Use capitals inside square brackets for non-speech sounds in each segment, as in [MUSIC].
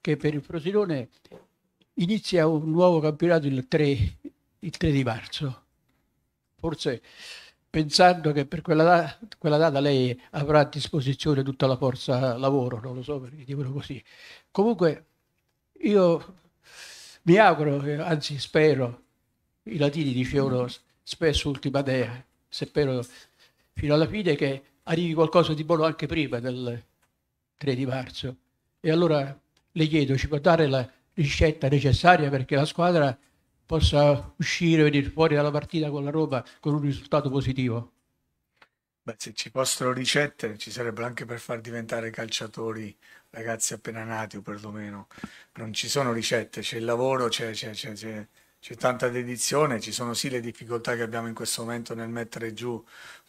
che per il Frosinone inizia un nuovo campionato il 3, il 3 di marzo. Forse pensando che per quella data, quella data, lei avrà a disposizione tutta la forza lavoro, non lo so perché dicono così. Comunque io mi auguro, anzi spero, i latini dicevano spesso ultima dea, spero fino alla fine che arrivi qualcosa di buono anche prima del 3 di marzo e allora le chiedo, ci può dare la ricetta necessaria perché la squadra possa uscire fuori dalla partita con la roba con un risultato positivo? Beh, se ci fossero ricette ci sarebbero anche per far diventare calciatori ragazzi appena nati o perlomeno. Non ci sono ricette, c'è il lavoro, c'è, c'è, c'è, c'è c'è tanta dedizione, ci sono sì le difficoltà che abbiamo in questo momento nel mettere giù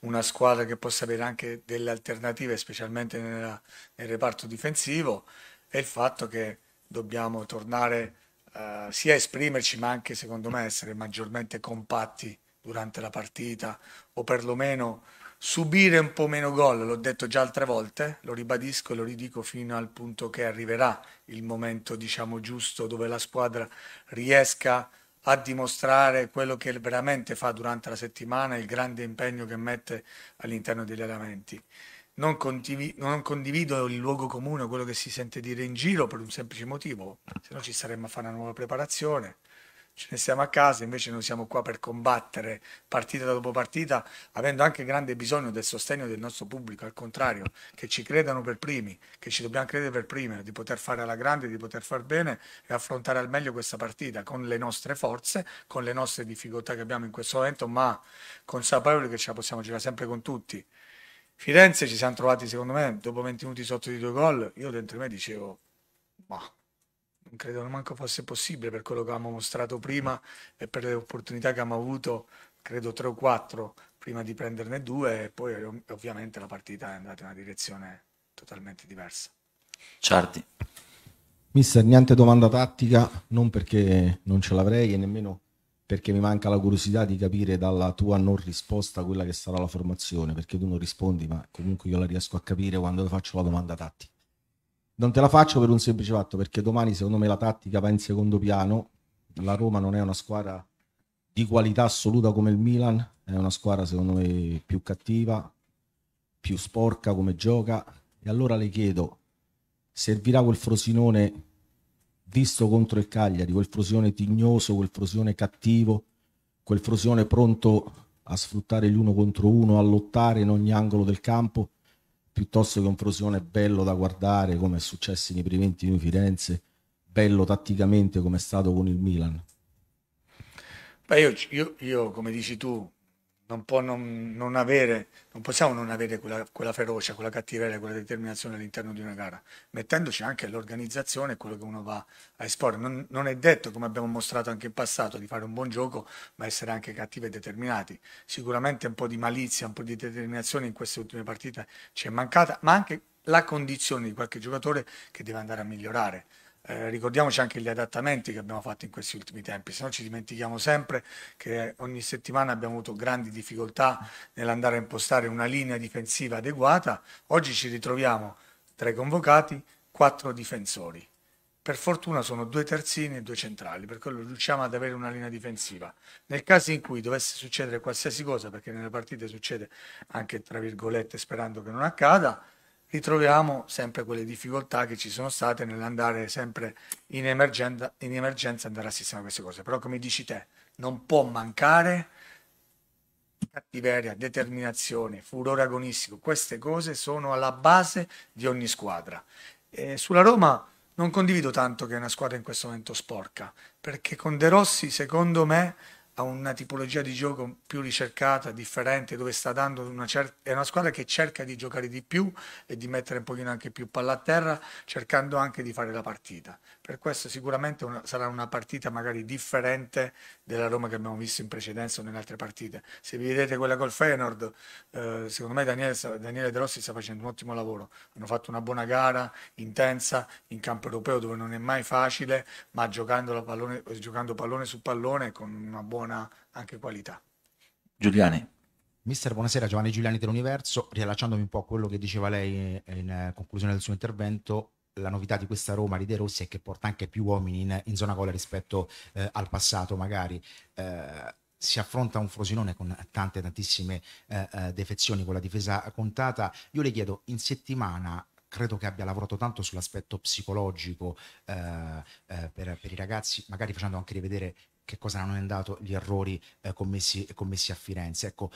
una squadra che possa avere anche delle alternative, specialmente nella, nel reparto difensivo, e il fatto che dobbiamo tornare eh, sia a esprimerci, ma anche secondo me essere maggiormente compatti durante la partita o perlomeno subire un po' meno gol, l'ho detto già altre volte, lo ribadisco e lo ridico fino al punto che arriverà il momento diciamo giusto dove la squadra riesca a a dimostrare quello che veramente fa durante la settimana, il grande impegno che mette all'interno degli allenamenti. Non, condiv- non, condivido il luogo comune, quello che si sente dire in giro per un semplice motivo, se no ci saremmo a fare una nuova preparazione ce ne stiamo a casa, invece noi siamo qua per combattere partita dopo partita, avendo anche grande bisogno del sostegno del nostro pubblico, al contrario, che ci credano per primi, che ci dobbiamo credere per primi, di poter fare alla grande, di poter far bene e affrontare al meglio questa partita con le nostre forze, con le nostre difficoltà che abbiamo in questo momento, ma consapevoli che ce la possiamo girare sempre con tutti. Firenze ci siamo trovati, secondo me, dopo 20 minuti sotto di due gol, io dentro di me dicevo, ma credo neanche fosse possibile per quello che abbiamo mostrato prima e per le opportunità che abbiamo avuto, credo tre o quattro prima di prenderne due e poi ovviamente la partita è andata in una direzione totalmente diversa. Ciardi. Mister, niente domanda tattica, non perché non ce l'avrei e nemmeno perché mi manca la curiosità di capire dalla tua non risposta quella che sarà la formazione, perché tu non rispondi, ma comunque io la riesco a capire quando faccio la domanda tattica. Non te la faccio per un semplice fatto, perché domani secondo me la tattica va in secondo piano. La Roma non è una squadra di qualità assoluta come il Milan, è una squadra secondo me più cattiva, più sporca come gioca. E allora le chiedo, servirà quel Frosinone visto contro il Cagliari, quel Frosinone tignoso, quel Frosinone cattivo, quel Frosinone pronto a sfruttare l'uno contro uno, a lottare in ogni angolo del campo? piuttosto che un Frosione bello da guardare come è successo nei primi 20 di Firenze, bello tatticamente come è stato con il Milan? Beh, io, io, io come dici tu, non può non, non, avere, non possiamo non avere quella, quella, ferocia, quella cattiveria, quella determinazione all'interno di una gara, mettendoci anche l'organizzazione e quello che uno va a esporre. Non, non, è detto, come abbiamo mostrato anche in passato, di fare un buon gioco, ma essere anche cattivi e determinati. Sicuramente un po' di malizia, un po' di determinazione in queste ultime partite ci è mancata, ma anche la condizione di qualche giocatore che deve andare a migliorare. Eh, ricordiamoci anche gli adattamenti che abbiamo fatto in questi ultimi tempi, se no ci dimentichiamo sempre che ogni settimana abbiamo avuto grandi difficoltà nell'andare a impostare una linea difensiva adeguata. Oggi ci ritroviamo tra i convocati quattro difensori. Per fortuna sono due terzini e due centrali, per quello riusciamo ad avere una linea difensiva. Nel caso in cui dovesse succedere qualsiasi cosa, perché nelle partite succede anche tra virgolette sperando che non accada, ritroviamo sempre quelle difficoltà che ci sono state nell'andare sempre in emergenza, in emergenza andare a sistemare queste cose. Però come dici te, non può mancare cattiveria, determinazione, furore agonistico, queste cose sono alla base di ogni squadra. E sulla Roma non condivido tanto che è una squadra in questo momento sporca, perché con De Rossi, secondo me, a una tipologia di gioco più ricercata, differente, dove sta dando una certa... è una squadra che cerca di giocare di più e di mettere un pochino anche più palla a terra, cercando anche di fare la partita per questo sicuramente una, sarà una partita magari differente della Roma che abbiamo visto in precedenza o nelle altre partite. Se vi vedete quella col Feyenoord, eh, secondo me Daniele, Daniele De Rossi sta facendo un ottimo lavoro. Hanno fatto una buona gara, intensa, in campo europeo dove non è mai facile, ma giocando pallone, giocando pallone su pallone con una buona anche qualità. Giuliani. Mister, buonasera, Giovanni Giuliani dell'Universo. Riallacciandomi un po' a quello che diceva lei eh, in eh, conclusione del suo intervento, la novità di questa Roma di De Rossi è che porta anche più uomini in, in zona gol rispetto eh, al passato magari. Eh, si affronta un Frosinone con tante tantissime eh, eh, defezioni con la difesa contata. Io le chiedo in settimana credo che abbia lavorato tanto sull'aspetto psicologico eh, eh, per, per i ragazzi, magari facendo anche rivedere che cosa hanno andato gli errori eh, commessi, commessi, a Firenze. Ecco,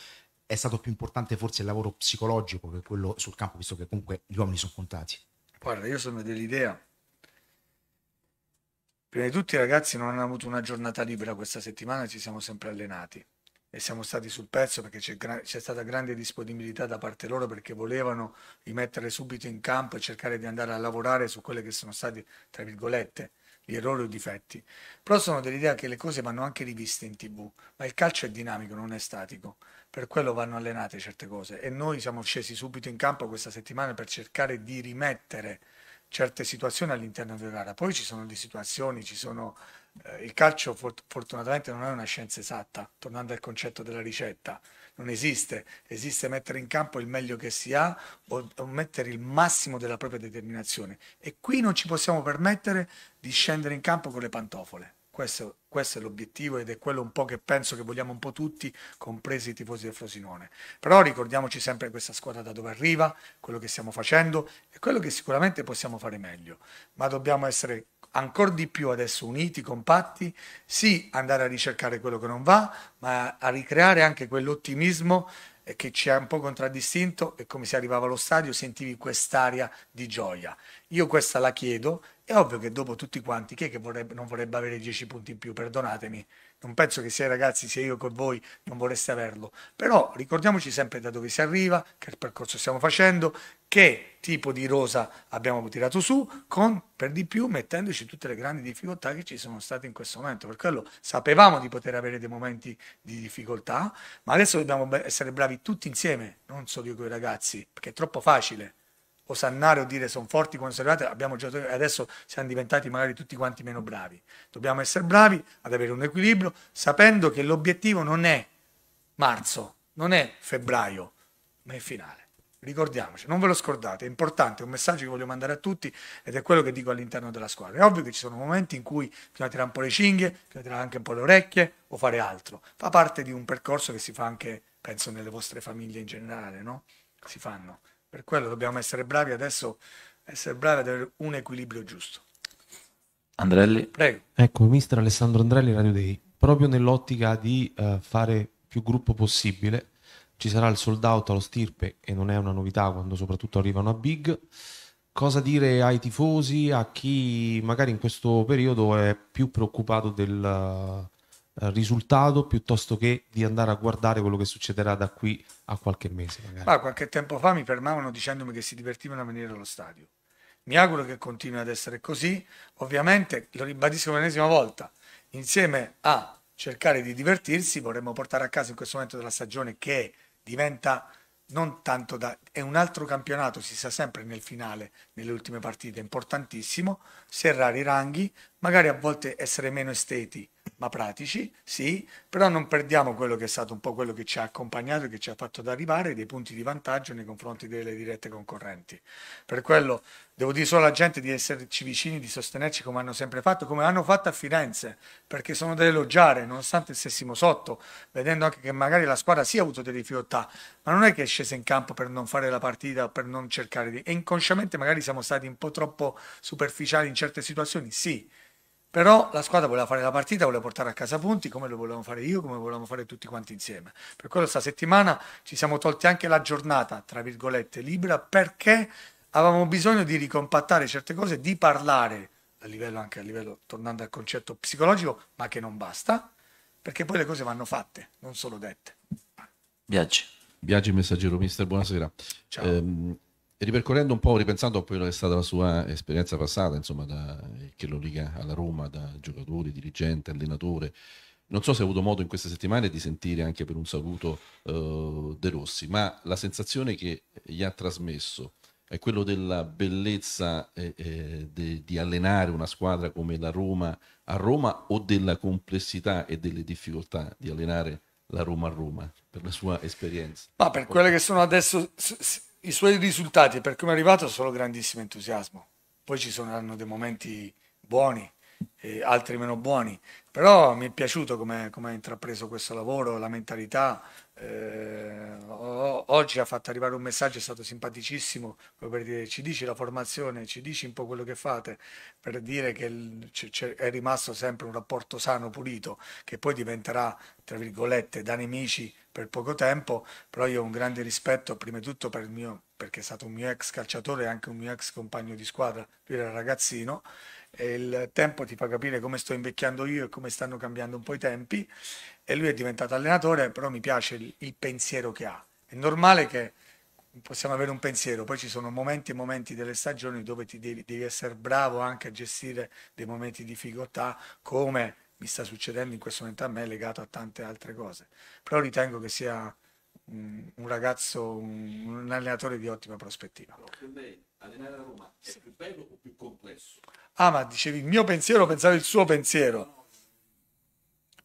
è stato più importante forse il lavoro psicologico che quello sul campo, visto che comunque gli uomini sono contati. Guarda, io sono dell'idea. Prima di tutto i ragazzi non hanno avuto una giornata libera questa settimana, ci siamo sempre allenati e siamo stati sul pezzo perché c'è, gra- c'è stata grande disponibilità da parte loro perché volevano rimettere subito in campo e cercare di andare a lavorare su quelle che sono stati, tra virgolette, gli errori o difetti. Però sono dell'idea che le cose vanno anche riviste in tv, ma il calcio è dinamico, non è statico per quello vanno allenate certe cose e noi siamo scesi subito in campo questa settimana per cercare di rimettere certe situazioni all'interno della gara. Poi ci sono le situazioni, ci sono, eh, il calcio fortunatamente non è una scienza esatta, tornando al concetto della ricetta, non esiste, esiste mettere in campo il meglio che si ha o, o mettere il massimo della propria determinazione e qui non ci possiamo permettere di scendere in campo con le pantofole. Questo, questo è l'obiettivo ed è quello un po' che penso che vogliamo un po' tutti, compresi i tifosi del Frosinone. Però ricordiamoci sempre questa squadra da dove arriva, quello che stiamo facendo e quello che sicuramente possiamo fare meglio. Ma dobbiamo essere ancora di più adesso uniti, compatti, sì andare a ricercare quello che non va, ma a ricreare anche quell'ottimismo eh, che ci ha un po' contraddistinto e come si arrivava allo stadio sentivi quest'aria di gioia. Io questa la chiedo, è ovvio che dopo tutti quanti, chi è che vorrebbe, non vorrebbe avere 10 punti in più? Perdonatemi, non penso che sia i ragazzi, sia io che voi, non vorreste averlo. Però ricordiamoci sempre da dove si arriva, che percorso stiamo facendo, che tipo di rosa abbiamo tirato su, con, per di più mettendoci tutte le grandi difficoltà che ci sono state in questo momento. Per quello sapevamo di poter avere dei momenti di difficoltà, ma adesso dobbiamo essere bravi tutti insieme, non solo io con i ragazzi, perché è troppo facile osannare o dire sono forti, quando sono conservati, abbiamo già, adesso siamo diventati magari tutti quanti meno bravi. Dobbiamo essere bravi ad avere un equilibrio, sapendo che l'obiettivo non è marzo, non è febbraio, ma è finale. Ricordiamoci, non ve lo scordate, è importante, è un messaggio che voglio mandare a tutti ed è quello che dico all'interno della squadra. È ovvio che ci sono momenti in cui bisogna tirare un po' le cinghie, bisogna tirare anche un po' le orecchie o fare altro. Fa parte di un percorso che si fa anche, penso, nelle vostre famiglie in generale, no? Si fanno per quello dobbiamo essere bravi adesso, essere bravi ad avere un equilibrio giusto. Andrelli. Prego. Ecco, mister Alessandro Andrelli, Radio Day. Proprio nell'ottica di uh, fare più gruppo possibile, ci sarà il sold out allo stirpe e non è una novità quando soprattutto arrivano a big. Cosa dire ai tifosi, a chi magari in questo periodo è più preoccupato del... Uh, eh, risultato piuttosto che di andare a guardare quello che succederà da qui a qualche mese. Ma qualche tempo fa mi fermavano dicendomi che si divertivano a venire allo stadio. Mi auguro che continui ad essere così. Ovviamente, lo ribadisco l'ennesima volta, insieme a cercare di divertirsi vorremmo portare a casa in questo momento della stagione che diventa non tanto da... è un altro campionato, si sa sempre nel finale, nelle ultime partite, importantissimo, serrare i ranghi, magari a volte essere meno esteti, ma pratici, sì, però non perdiamo quello che è stato un po' quello che ci ha accompagnato e che ci ha fatto ad arrivare dei punti di vantaggio nei confronti delle dirette concorrenti. Per quello devo dire solo alla gente di esserci vicini, di sostenerci come hanno sempre fatto, come hanno fatto a Firenze, perché sono da elogiare, nonostante stessimo sotto, vedendo anche che magari la squadra si sì, ha avuto delle difficoltà, ma non è che è scesa in campo per non fare la partita, per non cercare di... E inconsciamente magari siamo stati un po' troppo superficiali in certe situazioni, sì, però la squadra voleva fare la partita, voleva portare a casa punti, come lo volevamo fare io, come volevamo fare tutti quanti insieme. Per quello sta settimana ci siamo tolti anche la giornata, tra virgolette, libera, perché avevamo bisogno di ricompattare certe cose, di parlare a livello anche a livello, tornando al concetto psicologico, ma che non basta, perché poi le cose vanno fatte, non solo dette. Viaggi. Viaggi messaggero, mister, buonasera. Ciao. Ehm ripercorrendo un po', ripensando a quello che è stata la sua esperienza passata, insomma, da, che lo liga alla Roma, da giocatore, dirigente, allenatore, non so se ha avuto modo in queste settimane di sentire anche per un saluto uh, De Rossi, ma la sensazione che gli ha trasmesso è quella della bellezza eh, eh, de, di allenare una squadra come la Roma a Roma o della complessità e delle difficoltà di allenare la Roma a Roma per la sua esperienza? Ma per quelle che sono adesso i suoi risultati per come è arrivato sono grandissimo entusiasmo. Poi ci saranno dei momenti buoni, e altri meno buoni, però mi è piaciuto come ha intrapreso questo lavoro, la mentalità, eh, oggi ha fatto arrivare un messaggio, è stato simpaticissimo per dire ci dici la formazione, ci dici un po' quello che fate, per dire che c- c- è rimasto sempre un rapporto sano, pulito, che poi diventerà, tra virgolette, da nemici per poco tempo, però io ho un grande rispetto prima di tutto per il mio, perché è stato un mio ex calciatore e anche un mio ex compagno di squadra, lui era ragazzino il tempo ti fa capire come sto invecchiando io e come stanno cambiando un po' i tempi e lui è diventato allenatore, però mi piace il, il pensiero che ha. È normale che possiamo avere un pensiero, poi ci sono momenti e momenti delle stagioni dove ti devi, devi essere bravo anche a gestire dei momenti di difficoltà come mi sta succedendo in questo momento a me legato a tante altre cose. Però ritengo che sia un, un ragazzo, un, un allenatore di ottima prospettiva allenare la Roma è più bello o più complesso? Ah, ma dicevi il mio pensiero, pensavo il suo pensiero.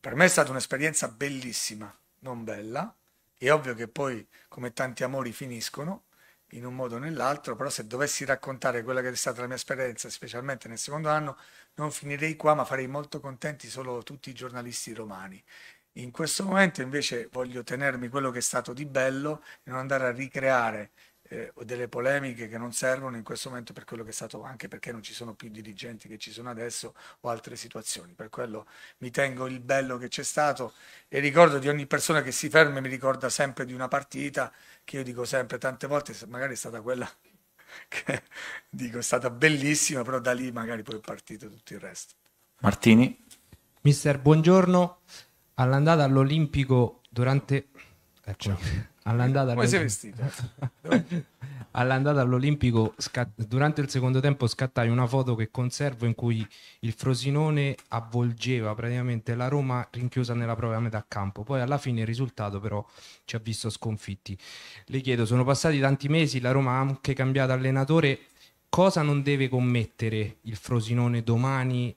Per me è stata un'esperienza bellissima, non bella. È ovvio che poi, come tanti amori, finiscono in un modo o nell'altro, però se dovessi raccontare quella che è stata la mia esperienza, specialmente nel secondo anno, non finirei qua, ma farei molto contenti solo tutti i giornalisti romani. In questo momento invece voglio tenermi quello che è stato di bello e non andare a ricreare eh, delle polemiche che non servono in questo momento per quello che è stato, anche perché non ci sono più dirigenti che ci sono adesso o altre situazioni. Per quello mi tengo il bello che c'è stato e ricordo di ogni persona che si ferma e mi ricorda sempre di una partita che io dico sempre tante volte, magari è stata quella [LAUGHS] che dico è stata bellissima, però da lì magari poi è partito tutto il resto. Martini. Mister, buongiorno. All'andata all'Olimpico durante... Ecco. All'andata Come sei vestito? [LAUGHS] All'andata all'Olimpico, scat- durante il secondo tempo scattai una foto che conservo in cui il Frosinone avvolgeva praticamente la Roma rinchiusa nella propria metà campo. Poi alla fine il risultato però ci ha visto sconfitti. Le chiedo, sono passati tanti mesi, la Roma ha anche cambiato allenatore, cosa non deve commettere il Frosinone domani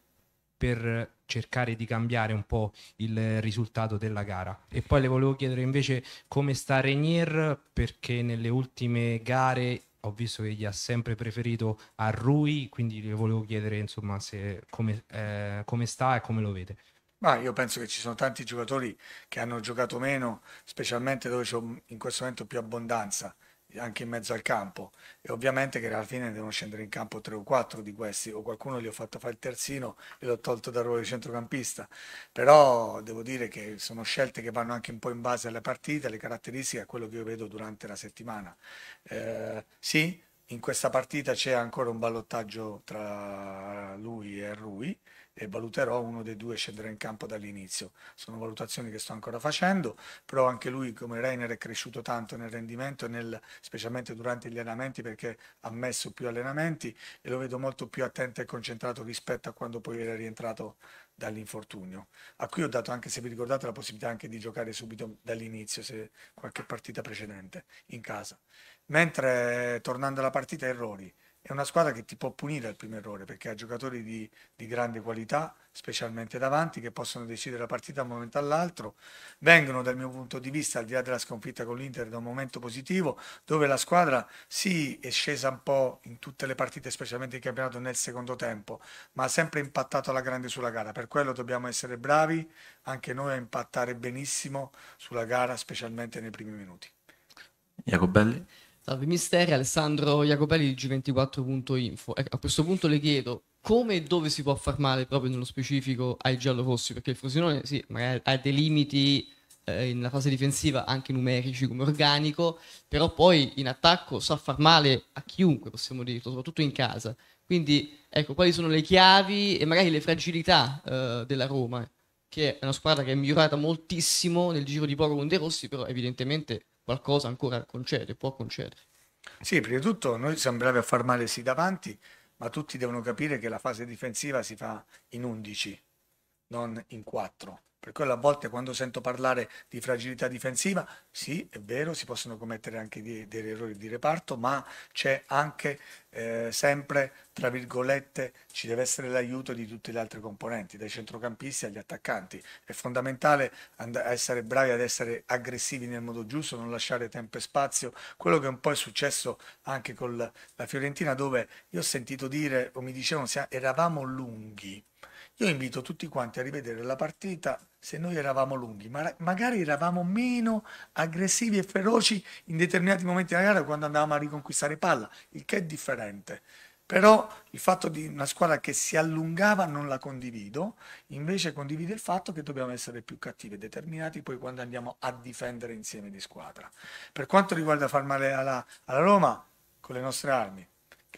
per cercare di cambiare un po' il risultato della gara. E poi le volevo chiedere invece come sta Renier perché nelle ultime gare ho visto che gli ha sempre preferito a Rui, quindi le volevo chiedere insomma se, come, eh, come sta e come lo vede. Ma io penso che ci sono tanti giocatori che hanno giocato meno, specialmente dove c'è in questo momento più abbondanza anche in mezzo al campo e ovviamente che alla fine devono scendere in campo tre o quattro di questi o qualcuno gli ho fatto fare il terzino e l'ho tolto dal ruolo di centrocampista però devo dire che sono scelte che vanno anche un po' in base alle partite alle caratteristiche a quello che io vedo durante la settimana eh, sì in questa partita c'è ancora un ballottaggio tra lui e Rui e valuterò uno dei due scenderà in campo dall'inizio. Sono valutazioni che sto ancora facendo, però anche lui come Reiner è cresciuto tanto nel rendimento, nel, specialmente durante gli allenamenti perché ha messo più allenamenti e lo vedo molto più attento e concentrato rispetto a quando poi era rientrato dall'infortunio. A cui ho dato anche, se vi ricordate, la possibilità anche di giocare subito dall'inizio, se qualche partita precedente in casa. Mentre tornando alla partita, errori è una squadra che ti può punire al primo errore perché ha giocatori di, di grande qualità, specialmente davanti, che possono decidere la partita da un momento all'altro. Vengono dal mio punto di vista, al di là della sconfitta con l'Inter, da un momento positivo dove la squadra sì è scesa un po' in tutte le partite, specialmente in campionato nel secondo tempo, ma ha sempre impattato alla grande sulla gara. Per quello dobbiamo essere bravi anche noi a impattare benissimo sulla gara, specialmente nei primi minuti. Jacobelli. Salve Misteri, Alessandro Jacopelli di G24.info. Ecco, A questo punto le chiedo come e dove si può far male proprio nello specifico ai giallorossi, perché il Frosinone sì, magari ha dei limiti eh, nella fase difensiva anche numerici come organico, però poi in attacco sa far male a chiunque, possiamo dirlo, soprattutto in casa. Quindi ecco, quali sono le chiavi e magari le fragilità eh, della Roma, che è una squadra che è migliorata moltissimo nel giro di poco con De Rossi, però evidentemente qualcosa ancora concede, può concedere. Sì, prima di tutto noi siamo bravi a far male sì davanti, ma tutti devono capire che la fase difensiva si fa in 11, non in 4. Per quello a volte quando sento parlare di fragilità difensiva, sì, è vero, si possono commettere anche dei, degli errori di reparto, ma c'è anche eh, sempre, tra virgolette, ci deve essere l'aiuto di tutte le altre componenti, dai centrocampisti agli attaccanti. È fondamentale and- essere bravi ad essere aggressivi nel modo giusto, non lasciare tempo e spazio. Quello che un po' è successo anche con la Fiorentina, dove io ho sentito dire, o mi dicevano, eravamo lunghi. Io invito tutti quanti a rivedere la partita se noi eravamo lunghi, ma magari eravamo meno aggressivi e feroci in determinati momenti della gara quando andavamo a riconquistare palla, il che è differente. Però il fatto di una squadra che si allungava non la condivido, invece condivido il fatto che dobbiamo essere più cattivi e determinati poi quando andiamo a difendere insieme di squadra. Per quanto riguarda far male alla, alla Roma, con le nostre armi,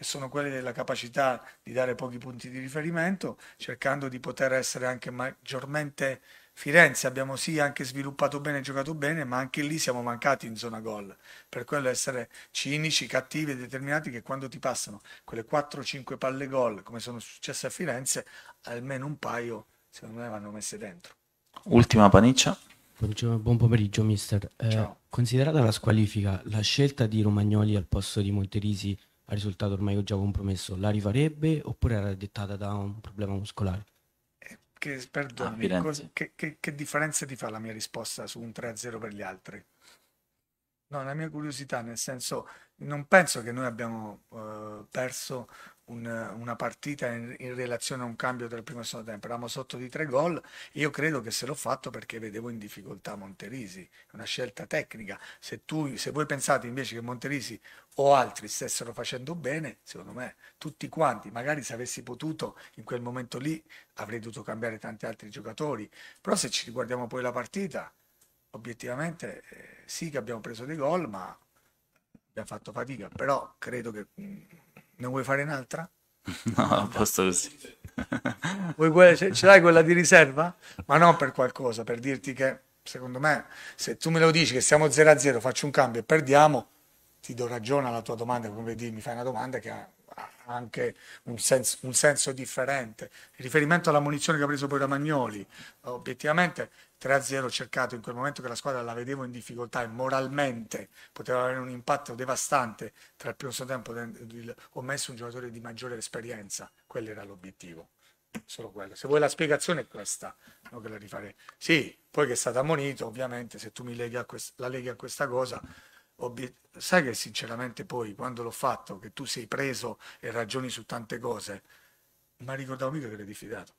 che sono quelle della capacità di dare pochi punti di riferimento, cercando di poter essere anche maggiormente Firenze abbiamo sì anche sviluppato bene, giocato bene, ma anche lì siamo mancati in zona gol. Per quello essere cinici, cattivi e determinati che quando ti passano quelle 4-5 palle gol, come sono successe a Firenze, almeno un paio secondo me vanno messe dentro. Ultima paniccia. Buongiorno, buon pomeriggio mister. Eh, considerata la squalifica, la scelta di Romagnoli al posto di Monterisi al risultato ormai ho già compromesso, la rifarebbe oppure era dettata da un problema muscolare? Eh, che, perdonami, ah, cosa, che, che, che, differenza ti fa la mia risposta su un 3-0 per gli altri? No, la mia curiosità, nel senso, non penso che noi abbiamo eh, perso un, una partita in, in, relazione a un cambio del primo e secondo tempo, eravamo sotto di tre gol, io credo che se l'ho fatto perché vedevo in difficoltà Monterisi, è una scelta tecnica, se, tu, se voi pensate invece che Monterisi o altri stessero facendo bene, secondo me tutti quanti, magari se avessi potuto in quel momento lì avrei dovuto cambiare tanti altri giocatori, però se ci riguardiamo poi la partita, obiettivamente eh, sì che abbiamo preso dei gol, ma abbiamo fatto fatica, però credo che mh, mm, ne vuoi fare un'altra? [LAUGHS] No, a posto così. [LAUGHS] Vuoi ce, ce l'hai quella di riserva? Ma non per qualcosa, per dirti che secondo me se tu me lo dici che siamo 0 a 0, faccio un cambio e perdiamo, ti do ragione alla tua domanda, come vedi mi fai una domanda che ha anche un senso, un senso differente. Il riferimento alla munizione che ha preso poi da Magnoli, obiettivamente 3-0 cercato in quel momento che la squadra la vedevo in difficoltà e moralmente poteva avere un impatto devastante tra il primo tempo ho messo un giocatore di maggiore esperienza quello era l'obiettivo solo quello se vuoi la spiegazione è questa non che la rifarei sì poi che è stato ammonito ovviamente se tu mi leghi a quest- la leghi a questa cosa sai che sinceramente poi quando l'ho fatto che tu sei preso e ragioni su tante cose ma ricordavo mica che eri diffidato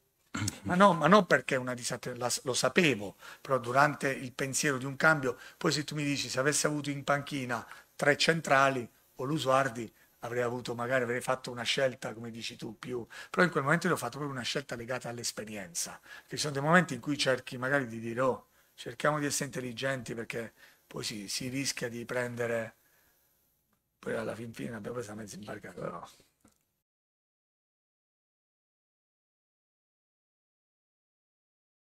ma, no, ma non perché una disattenzione, lo sapevo, però durante il pensiero di un cambio, poi se tu mi dici se avessi avuto in panchina tre centrali o l'Usuardi avrei avuto magari avrei fatto una scelta come dici tu più però in quel momento io ho fatto proprio una scelta legata all'esperienza che ci sono dei momenti in cui cerchi magari di dire oh cerchiamo di essere intelligenti perché poi si, si rischia di prendere poi alla fin fine abbiamo preso la mezza imbarcata però